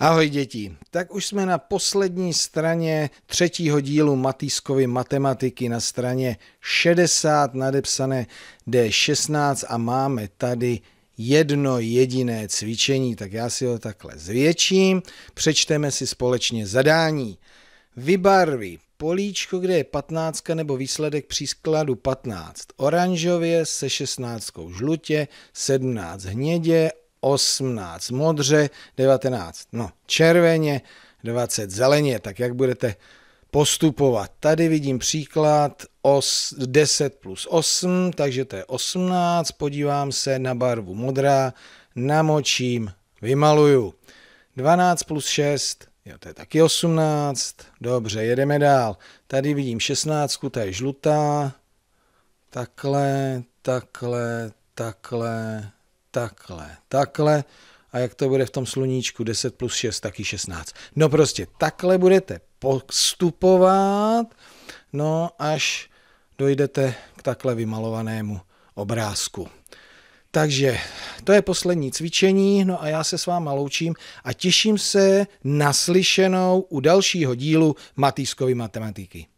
Ahoj děti, tak už jsme na poslední straně třetího dílu Matýskovy matematiky na straně 60 nadepsané D16 a máme tady jedno jediné cvičení, tak já si ho takhle zvětším, přečteme si společně zadání. Vybarví políčko, kde je 15 nebo výsledek příkladu 15. Oranžově se 16 žlutě, 17 hnědě, 18 modře, 19 no, červeně, 20 zeleně. Tak jak budete postupovat? Tady vidím příklad os, 10 plus 8, takže to je 18. Podívám se na barvu modrá, namočím, vymaluju. 12 plus 6, jo, to je taky 18. Dobře, jedeme dál. Tady vidím 16, to je žlutá. Takhle, takhle, takhle, takhle, takhle a jak to bude v tom sluníčku, 10 plus 6, taky 16. No prostě takhle budete postupovat, no až dojdete k takhle vymalovanému obrázku. Takže to je poslední cvičení, no a já se s váma loučím a těším se naslyšenou u dalšího dílu Matýskovy matematiky.